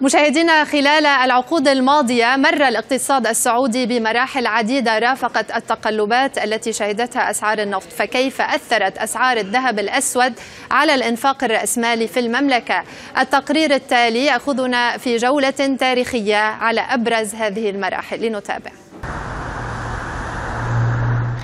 مشاهدينا خلال العقود الماضية مر الاقتصاد السعودي بمراحل عديدة رافقت التقلبات التي شهدتها أسعار النفط فكيف أثرت أسعار الذهب الأسود على الإنفاق الرأسمالي في المملكة التقرير التالي يأخذنا في جولة تاريخية على أبرز هذه المراحل لنتابع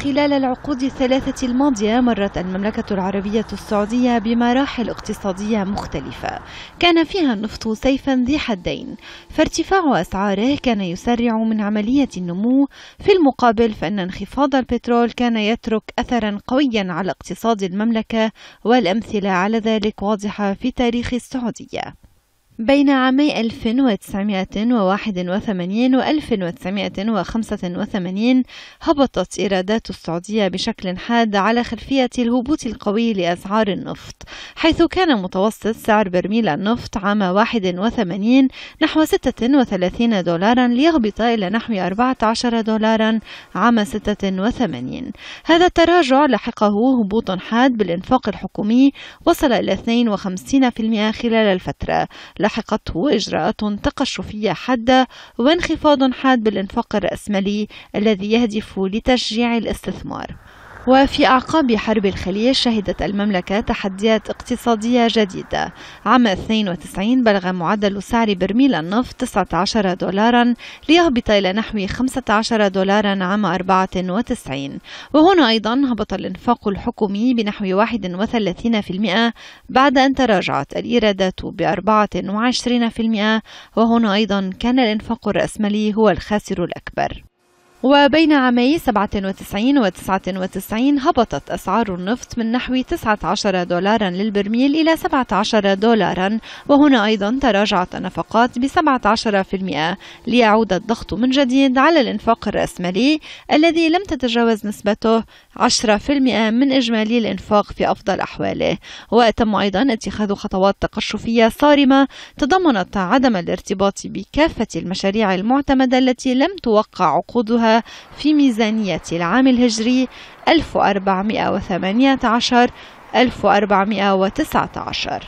خلال العقود الثلاثة الماضية مرت المملكة العربية السعودية بمراحل اقتصادية مختلفة كان فيها النفط سيفا ذي حدين فارتفاع أسعاره كان يسرع من عملية النمو في المقابل فإن انخفاض البترول كان يترك أثرا قويا على اقتصاد المملكة والأمثلة على ذلك واضحة في تاريخ السعودية بين عامي 1981 و 1985 هبطت إيرادات السعودية بشكل حاد على خلفية الهبوط القوي لأسعار النفط حيث كان متوسط سعر برميل النفط عام 81 نحو 36 دولارا ليهبط إلى نحو 14 دولارا عام 86 هذا التراجع لحقه هبوط حاد بالإنفاق الحكومي وصل إلى 52% خلال الفترة لحقته إجراءات تقشفية حادة وانخفاض حاد بالإنفاق الرأسمالي الذي يهدف لتشجيع الاستثمار وفي أعقاب حرب الخليج شهدت المملكة تحديات اقتصادية جديدة عام 92 بلغ معدل سعر برميل النفط 19 دولارا ليهبط إلى نحو 15 دولارا عام 94 وهنا أيضا هبط الإنفاق الحكومي بنحو 31% بعد أن تراجعت الإيرادات ب 24% وهنا أيضا كان الإنفاق الرأسمالي هو الخاسر الأكبر وبين عامي 97 و 99 هبطت أسعار النفط من نحو 19 دولارا للبرميل إلى 17 دولارا وهنا أيضا تراجعت النفقات ب 17% ليعود الضغط من جديد على الإنفاق الرأسمالي الذي لم تتجاوز نسبته 10% من إجمالي الإنفاق في أفضل أحواله وتم أيضا اتخاذ خطوات تقشفية صارمة تضمنت عدم الارتباط بكافة المشاريع المعتمدة التي لم توقع عقودها في ميزانية العام الهجري 1418 1419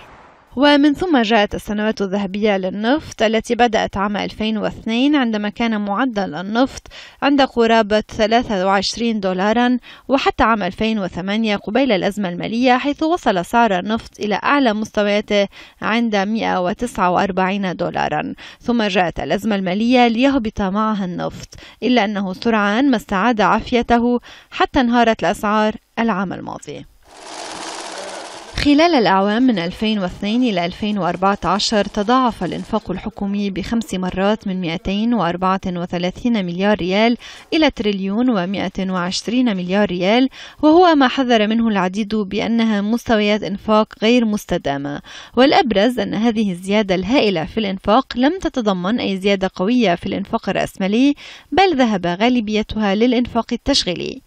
ومن ثم جاءت السنوات الذهبية للنفط التي بدأت عام 2002 عندما كان معدل النفط عند قرابة 23 دولارا وحتى عام 2008 قبيل الأزمة المالية حيث وصل سعر النفط إلى أعلى مستوياته عند 149 دولارا ثم جاءت الأزمة المالية ليهبط معها النفط إلا أنه سرعان ما استعاد عافيته حتى انهارت الأسعار العام الماضي خلال الأعوام من 2002 إلى 2014 تضاعف الإنفاق الحكومي بخمس مرات من 234 مليار ريال إلى تريليون و120 مليار ريال وهو ما حذر منه العديد بأنها مستويات إنفاق غير مستدامة والأبرز أن هذه الزيادة الهائلة في الإنفاق لم تتضمن أي زيادة قوية في الإنفاق الرأسمالي بل ذهب غالبيتها للإنفاق التشغيلي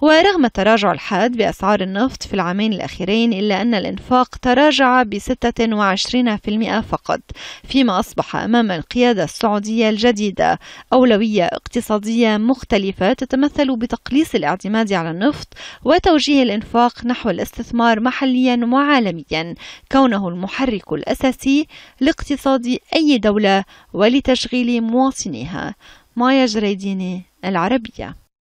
ورغم التراجع الحاد بأسعار النفط في العامين الأخيرين إلا أن الإنفاق تراجع ب 26% فقط فيما أصبح أمام القيادة السعودية الجديدة أولوية اقتصادية مختلفة تتمثل بتقليص الاعتماد على النفط وتوجيه الإنفاق نحو الاستثمار محليا وعالميا كونه المحرك الأساسي لاقتصاد أي دولة ولتشغيل مواطنيها مايا جريديني العربية